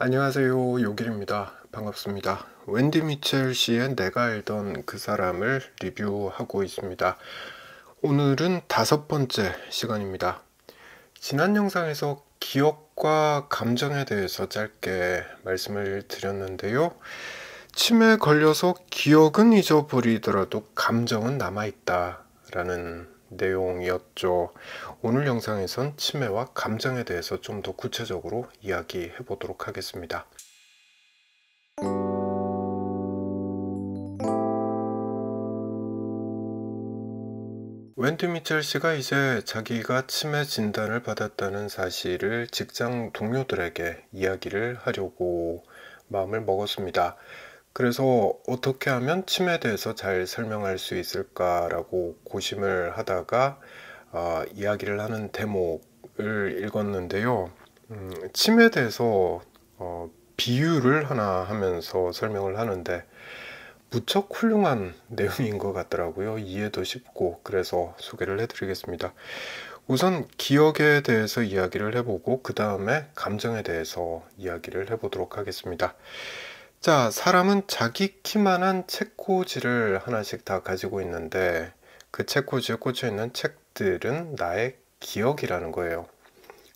안녕하세요 요길입니다 반갑습니다 웬디 미첼 씨의 내가 알던 그 사람을 리뷰하고 있습니다 오늘은 다섯 번째 시간입니다 지난 영상에서 기억과 감정에 대해서 짧게 말씀을 드렸는데요 치매에 걸려서 기억은 잊어버리더라도 감정은 남아있다 라는 내용이었죠. 오늘 영상에선 치매와 감정에 대해서 좀 더 구체적으로 이야기해 보도록 하겠습니다. 웬트 미첼 씨가 이제 자기가 치매 진단을 받았다는 사실을 직장 동료들에게 이야기를 하려고 마음을 먹었습니다. 그래서 어떻게 하면 침에 대해서 잘 설명할 수 있을까라고 고심을 하다가 어, 이야기를 하는 대목을 읽었는데요. 음, 침에 대해서 어, 비유를 하나 하면서 설명을 하는데 무척 훌륭한 내용인 것 같더라고요. 이해도 쉽고 그래서 소개를 해드리겠습니다. 우선 기억에 대해서 이야기를 해보고 그 다음에 감정에 대해서 이야기를 해보도록 하겠습니다. 자, 사람은 자기 키만한 책꽂이를 하나씩 다 가지고 있는데 그 책꽂이에 꽂혀 있는 책들은 나의 기억이라는 거예요.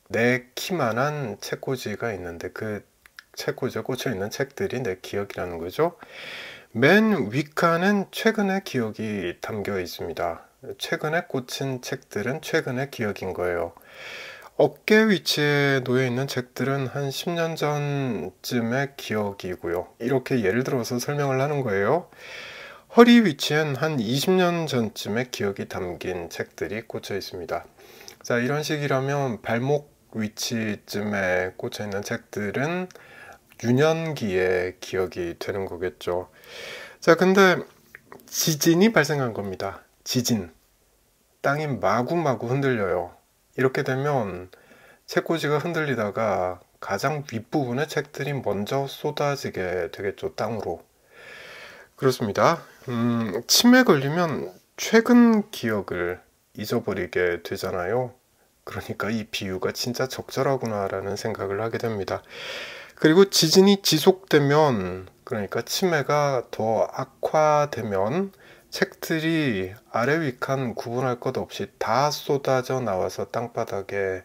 내 키만한 책꽂이가 있는데 그 책꽂이에 꽂혀 있는 책들이 내 기억이라는 거죠. 맨 윗칸은 최근의 기억이 담겨 있습니다. 최근에 꽂힌 책들은 최근의 기억인 거예요. 어깨 위치에 놓여 있는 잭들은 한 10년 전쯤의 기억이고요. 이렇게 예를 들어서 설명을 하는 거예요. 허리 위치엔 한 20년 전쯤의 기억이 담긴 잭들이 꽂혀 있습니다. 자, 이런 식이라면 발목 위치쯤에 꽂혀 있는 잭들은 유년기의 기억이 되는 거겠죠. 자, 근데 지진이 발생한 겁니다. 지진. 땅이 마구마구 흔들려요. 이렇게 되면 책꽂이가 흔들리다가 가장 윗부분의 책들이 먼저 쏟아지게 되겠죠, 땅으로. 그렇습니다. 음, 치매 걸리면 최근 기억을 잊어버리게 되잖아요. 그러니까 이 비유가 진짜 적절하구나라는 생각을 하게 됩니다. 그리고 지진이 지속되면, 그러니까 치매가 더 악화되면 책들이 아래 위 칸 구분할 것 없이 다 쏟아져 나와서 땅바닥에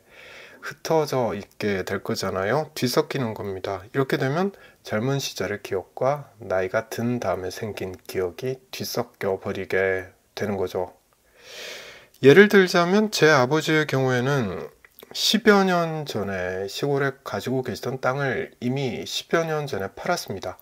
흩어져 있게 될 거잖아요. 뒤섞이는 겁니다. 이렇게 되면 젊은 시절의 기억과 나이가 든 다음에 생긴 기억이 뒤섞여 버리게 되는 거죠. 예를 들자면 제 아버지의 경우에는 10여 년 전에 시골에 가지고 계시던 땅을 이미 10여 년 전에 팔았습니다.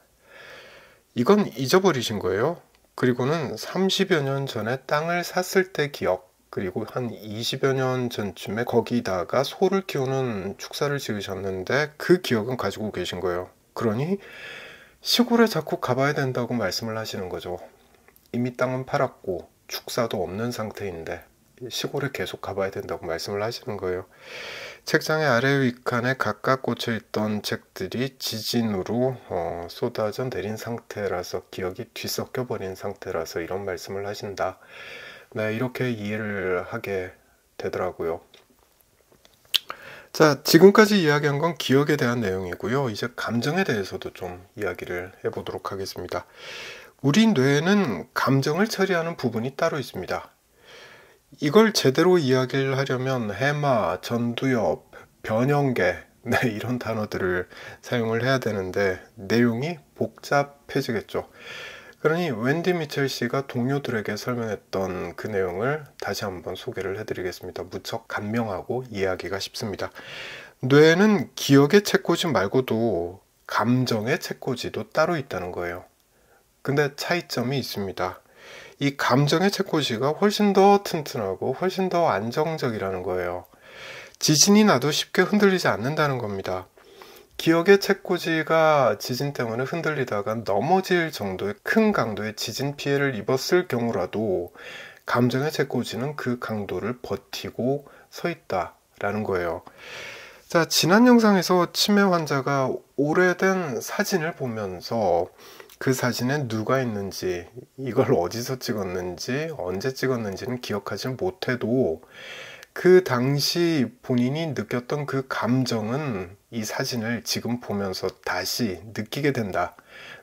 이건 잊어버리신 거예요. 그리고는 30여 년 전에 땅을 샀을 때 기억, 그리고 한 20여 년 전쯤에 거기다가 소를 키우는 축사를 지으셨는데 그 기억은 가지고 계신 거예요. 그러니 시골에 자꾸 가봐야 된다고 말씀을 하시는 거죠. 이미 땅은 팔았고 축사도 없는 상태인데 시골에 계속 가봐야 된다고 말씀을 하시는 거예요. 책장의 아래 위칸에 각각 꽂혀 있던 책들이 지진으로 어, 쏟아져 내린 상태라서 기억이 뒤섞여 버린 상태라서 이런 말씀을 하신다. 네, 이렇게 이해를 하게 되더라고요. 자, 지금까지 이야기한 건 기억에 대한 내용이고요. 이제 감정에 대해서도 좀 이야기를 해보도록 하겠습니다. 우리 뇌는 감정을 처리하는 부분이 따로 있습니다. 이걸 제대로 이야기를 하려면 해마, 전두엽, 변형계 네, 이런 단어들을 사용을 해야 되는데 내용이 복잡해지겠죠. 그러니 웬디 미첼 씨가 동료들에게 설명했던 그 내용을 다시 한번 소개를 해드리겠습니다. 무척 감명하고 이해하기가 쉽습니다. 뇌는 기억의 책꽂이 말고도 감정의 책꽂이도 따로 있다는 거예요. 근데 차이점이 있습니다. 이 감정의 책꽂이가 훨씬 더 튼튼하고 훨씬 더 안정적이라는 거예요. 지진이 나도 쉽게 흔들리지 않는다는 겁니다. 기억의 책꽂이가 지진 때문에 흔들리다가 넘어질 정도의 큰 강도의 지진 피해를 입었을 경우라도 감정의 책꽂이는 그 강도를 버티고 서 있다라는 거예요. 자, 지난 영상에서 치매 환자가 오래된 사진을 보면서 그 사진에 누가 있는지 이걸 어디서 찍었는지 언제 찍었는지는 기억하지 못해도 그 당시 본인이 느꼈던 그 감정은 이 사진을 지금 보면서 다시 느끼게 된다.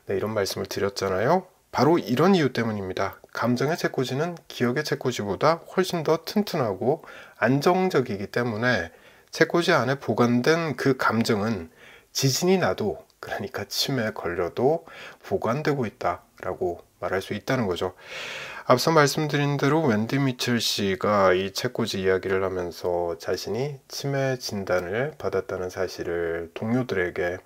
네, 이런 말씀을 드렸잖아요. 바로 이런 이유 때문입니다. 감정의 책꽂이는 기억의 책꽂이보다 훨씬 더 튼튼하고 안정적이기 때문에 책꽂이 안에 보관된 그 감정은 지진이 나도 그러니까 치매에 걸려도 보관되고 있다라고 말할 수 있다는 거죠. 앞서 말씀드린 대로 웬디 미첼 씨가 이 책꽂이 이야기를 하면서 자신이 치매 진단을 받았다는 사실을 동료들에게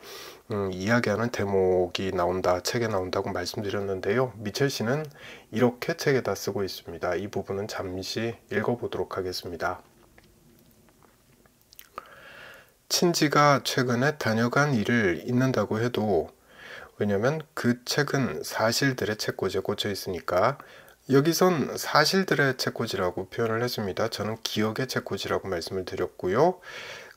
음, 이야기하는 대목이 나온다, 책에 나온다고 말씀드렸는데요. 미첼 씨는 이렇게 책에다 쓰고 있습니다. 이 부분은 잠시 읽어보도록 하겠습니다. 친지가 최근에 다녀간 일을 잊는다고 해도 왜냐면 그 책은 사실들의 책꽂이에 꽂혀 있으니까 여기선 사실들의 책꽂이라고 표현을 했습니다. 저는 기억의 책꽂이라고 말씀을 드렸고요.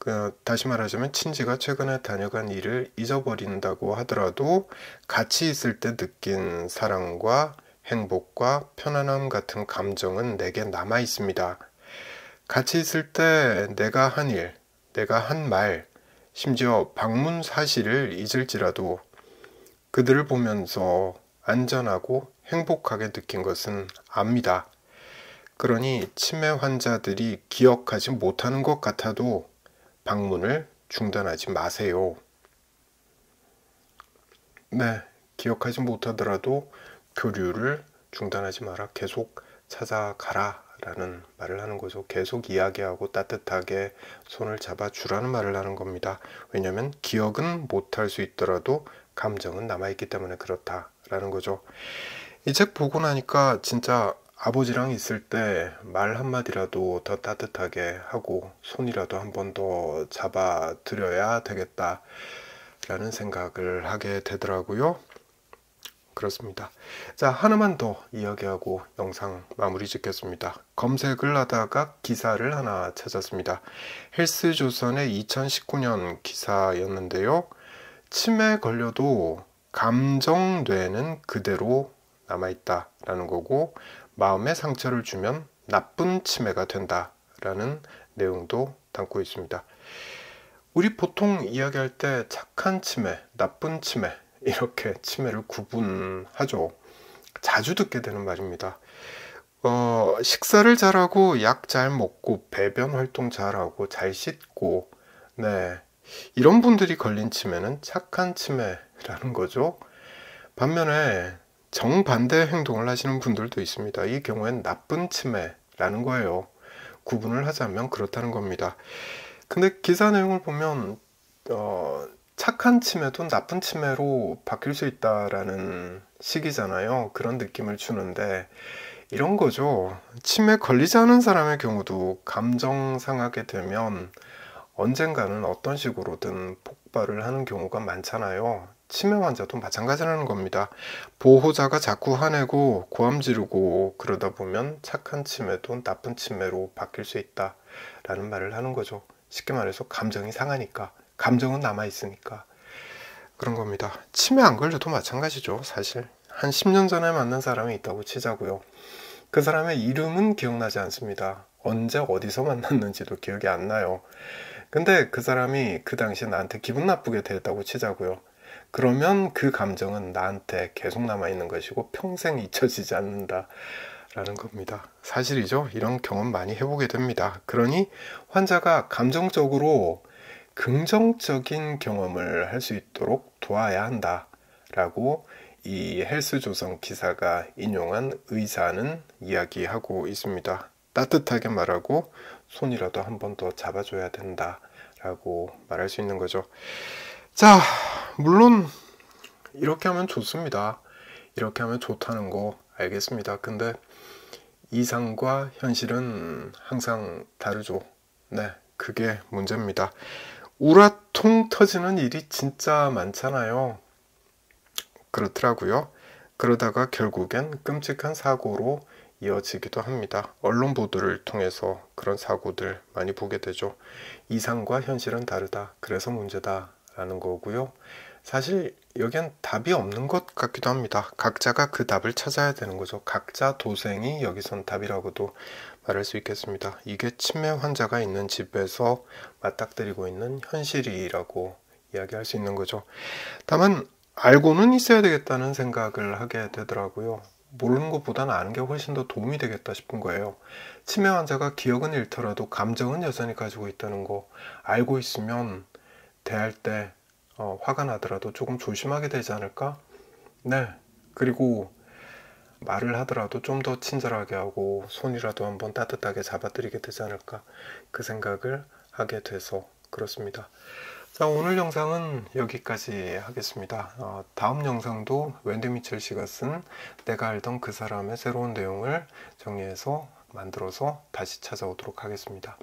그, 다시 말하자면 친지가 최근에 다녀간 일을 잊어버린다고 하더라도 같이 있을 때 느낀 사랑과 행복과 편안함 같은 감정은 내게 남아 있습니다. 같이 있을 때 내가 한 일, 내가 한 말, 심지어 방문 사실을 잊을지라도 그들을 보면서 안전하고 행복하게 느낀 것은 압니다. 그러니 치매 환자들이 기억하지 못하는 것 같아도 방문을 중단하지 마세요. 네, 기억하지 못하더라도 교류를 중단하지 마라. 계속 찾아가라 라는 말을 하는 거죠. 계속 이야기하고 따뜻하게 손을 잡아주라는 말을 하는 겁니다. 왜냐하면 기억은 못할 수 있더라도 감정은 남아있기 때문에 그렇다라는 거죠. 이 책 보고 나니까 진짜 아버지랑 있을 때 말 한마디라도 더 따뜻하게 하고 손이라도 한 번 더 잡아 드려야 되겠다라는 생각을 하게 되더라고요. 그렇습니다. 자, 하나만 더 이야기하고 영상 마무리 짓겠습니다. 검색을 하다가 기사를 하나 찾았습니다. 헬스조선의 2019년 기사였는데요. 치매 걸려도 감정뇌는 그대로 남아있다라는 거고 마음의 상처를 주면 나쁜 치매가 된다라는 내용도 담고 있습니다. 우리 보통 이야기할 때 착한 치매, 나쁜 치매 이렇게 치매를 구분하죠. 자주 듣게 되는 말입니다. 어, 식사를 잘하고 약 잘 먹고 배변 활동 잘하고 잘 씻고 네 이런 분들이 걸린 치매는 착한 치매라는 거죠. 반면에 정반대 행동을 하시는 분들도 있습니다. 이 경우엔 나쁜 치매라는 거예요. 구분을 하자면 그렇다는 겁니다. 근데 기사 내용을 보면 어, 착한 치매도 나쁜 치매로 바뀔 수 있다라는 시기잖아요. 그런 느낌을 주는데 이런 거죠. 치매 걸리지 않은 사람의 경우도 감정 상하게 되면 언젠가는 어떤 식으로든 폭발을 하는 경우가 많잖아요. 치매 환자도 마찬가지라는 겁니다. 보호자가 자꾸 화내고 고함 지르고 그러다 보면 착한 치매도 나쁜 치매로 바뀔 수 있다라는 말을 하는 거죠. 쉽게 말해서 감정이 상하니까. 감정은 남아 있으니까 그런 겁니다. 치매 안 걸려도 마찬가지죠. 사실 한 10년 전에 만난 사람이 있다고 치자고요. 그 사람의 이름은 기억나지 않습니다. 언제 어디서 만났는지도 기억이 안 나요. 근데 그 사람이 그 당시에 나한테 기분 나쁘게 대했다고 치자고요. 그러면 그 감정은 나한테 계속 남아있는 것이고 평생 잊혀지지 않는다. 라는 겁니다. 사실이죠. 이런 경험 많이 해보게 됩니다. 그러니 환자가 감정적으로 긍정적인 경험을 할 수 있도록 도와야 한다. 라고 이 헬스조선 기사가 인용한 의사는 이야기하고 있습니다. 따뜻하게 말하고 손이라도 한번 더 잡아줘야 된다. 라고 말할 수 있는 거죠. 자, 물론 이렇게 하면 좋습니다. 이렇게 하면 좋다는 거 알겠습니다. 근데 이상과 현실은 항상 다르죠. 네, 그게 문제입니다. 우라통 터지는 일이 진짜 많잖아요. 그렇더라고요. 그러다가 결국엔 끔찍한 사고로 이어지기도 합니다. 언론 보도를 통해서 그런 사고들 많이 보게 되죠. 이상과 현실은 다르다. 그래서 문제다. 라는 거고요. 사실 여기엔 답이 없는 것 같기도 합니다. 각자가 그 답을 찾아야 되는 거죠. 각자 도생이 여기선 답이라고도 말할 수 있겠습니다. 이게 치매 환자가 있는 집에서 맞닥뜨리고 있는 현실이라고 이야기할 수 있는 거죠. 다만 알고는 있어야 되겠다는 생각을 하게 되더라고요. 모르는 것보다는 아는 게 훨씬 더 도움이 되겠다 싶은 거예요. 치매 환자가 기억은 잃더라도 감정은 여전히 가지고 있다는 거 알고 있으면 대할 때 어, 화가 나더라도 조금 조심하게 되지 않을까? 네. 그리고 말을 하더라도 좀 더 친절하게 하고 손이라도 한번 따뜻하게 잡아드리게 되지 않을까 그 생각을 하게 돼서 그렇습니다. 자 오늘 영상은 여기까지 하겠습니다. 어, 다음 영상도 웬디 미첼 씨가 쓴 내가 알던 그 사람의 새로운 내용을 정리해서 만들어서 다시 찾아오도록 하겠습니다.